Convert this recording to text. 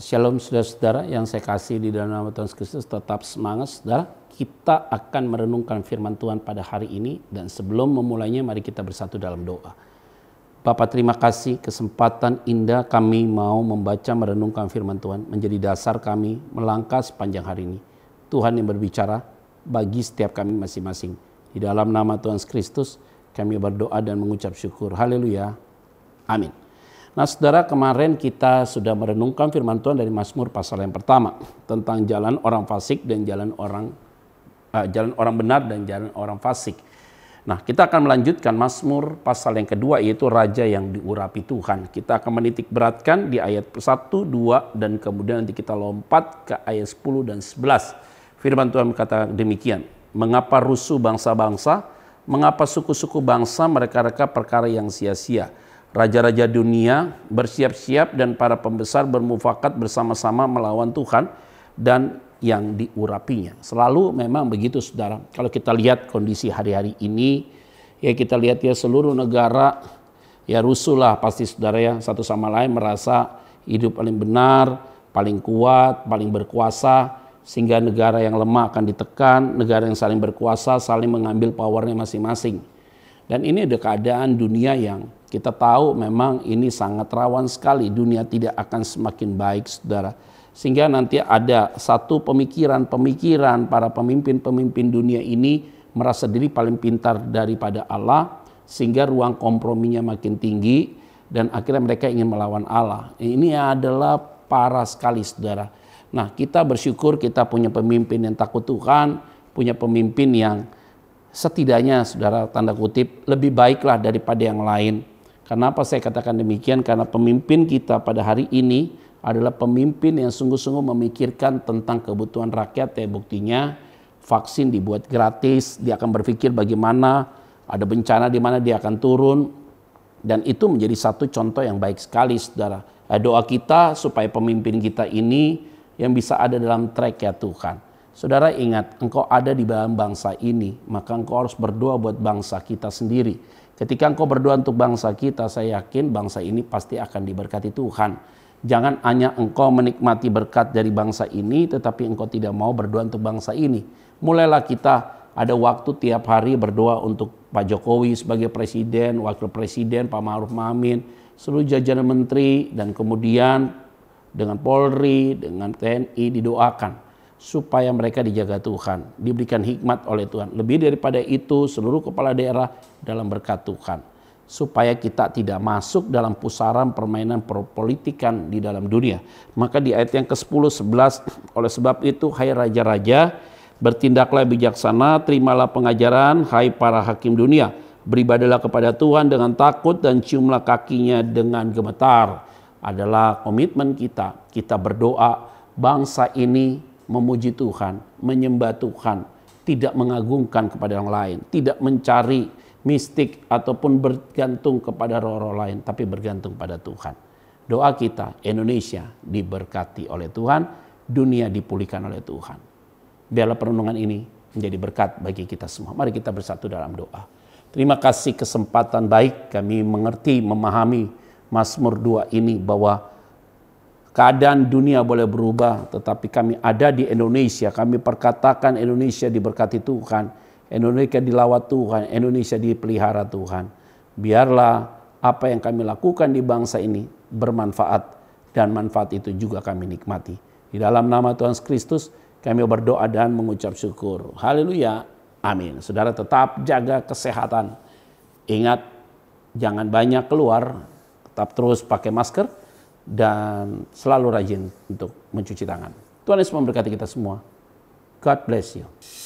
Shalom saudara-saudara yang saya kasih di dalam nama Tuhan Kristus tetap semangat saudara. Kita akan merenungkan firman Tuhan pada hari ini dan sebelum memulainya mari kita bersatu dalam doa. Bapak terima kasih kesempatan indah kami mau membaca merenungkan firman Tuhan menjadi dasar kami melangkah sepanjang hari ini. Tuhan yang berbicara bagi setiap kami masing-masing. Di dalam nama Tuhan Kristus kami berdoa dan mengucap syukur. Haleluya. Amin. Nah saudara kemarin kita sudah merenungkan firman Tuhan dari Mazmur pasal yang pertama tentang jalan orang fasik dan jalan orang uh, jalan orang benar dan jalan orang fasik. Nah kita akan melanjutkan Mazmur pasal yang kedua yaitu Raja yang diurapi Tuhan. Kita akan menitik beratkan di ayat 1, 2 dan kemudian nanti kita lompat ke ayat 10 dan 11. Firman Tuhan berkata demikian, mengapa rusuh bangsa-bangsa, mengapa suku-suku bangsa mereka-reka perkara yang sia-sia raja-raja dunia bersiap-siap dan para pembesar bermufakat bersama-sama melawan Tuhan dan yang diurapinya. Selalu memang begitu saudara. Kalau kita lihat kondisi hari-hari ini, ya kita lihat ya seluruh negara, ya rusuh lah pasti saudara ya satu sama lain merasa hidup paling benar, paling kuat, paling berkuasa, sehingga negara yang lemah akan ditekan, negara yang saling berkuasa saling mengambil powernya masing-masing. Dan ini ada keadaan dunia yang kita tahu memang ini sangat rawan sekali, dunia tidak akan semakin baik, saudara. Sehingga nanti ada satu pemikiran-pemikiran para pemimpin-pemimpin dunia ini merasa diri paling pintar daripada Allah, sehingga ruang komprominya makin tinggi, dan akhirnya mereka ingin melawan Allah. Ini adalah parah sekali, saudara. Nah, kita bersyukur kita punya pemimpin yang takut Tuhan, punya pemimpin yang setidaknya, saudara, tanda kutip, lebih baiklah daripada yang lain Kenapa saya katakan demikian? Karena pemimpin kita pada hari ini adalah pemimpin yang sungguh-sungguh memikirkan tentang kebutuhan rakyat. Ya buktinya vaksin dibuat gratis, dia akan berpikir bagaimana ada bencana di mana dia akan turun. Dan itu menjadi satu contoh yang baik sekali saudara. Eh, doa kita supaya pemimpin kita ini yang bisa ada dalam track ya Tuhan Saudara ingat, engkau ada di dalam bangsa ini, maka engkau harus berdoa buat bangsa kita sendiri. Ketika engkau berdoa untuk bangsa kita, saya yakin bangsa ini pasti akan diberkati Tuhan. Jangan hanya engkau menikmati berkat dari bangsa ini, tetapi engkau tidak mau berdoa untuk bangsa ini. Mulailah kita ada waktu tiap hari berdoa untuk Pak Jokowi sebagai presiden, wakil presiden, Pak Maruf Mamin, seluruh jajaran menteri, dan kemudian dengan Polri, dengan TNI didoakan supaya mereka dijaga Tuhan, diberikan hikmat oleh Tuhan. Lebih daripada itu, seluruh kepala daerah dalam berkat Tuhan, supaya kita tidak masuk dalam pusaran permainan perpolitikan di dalam dunia. Maka di ayat yang ke-10 11 oleh sebab itu hai raja-raja bertindaklah bijaksana, terimalah pengajaran hai para hakim dunia. Beribadalah kepada Tuhan dengan takut dan ciumlah kakinya dengan gemetar. Adalah komitmen kita. Kita berdoa bangsa ini memuji Tuhan, menyembah Tuhan, tidak mengagungkan kepada orang lain, tidak mencari mistik ataupun bergantung kepada roh-roh lain, tapi bergantung pada Tuhan. Doa kita, Indonesia diberkati oleh Tuhan, dunia dipulihkan oleh Tuhan. Biarlah perenungan ini menjadi berkat bagi kita semua. Mari kita bersatu dalam doa. Terima kasih kesempatan baik kami mengerti, memahami Mazmur 2 ini bahwa Keadaan dunia boleh berubah, tetapi kami ada di Indonesia. Kami perkatakan Indonesia diberkati Tuhan, Indonesia dilawat Tuhan, Indonesia dipelihara Tuhan. Biarlah apa yang kami lakukan di bangsa ini bermanfaat dan manfaat itu juga kami nikmati. Di dalam nama Tuhan Kristus kami berdoa dan mengucap syukur. Haleluya. Amin. Saudara tetap jaga kesehatan. Ingat jangan banyak keluar, tetap terus pakai masker dan selalu rajin untuk mencuci tangan. Tuhan Yesus memberkati kita semua. God bless you.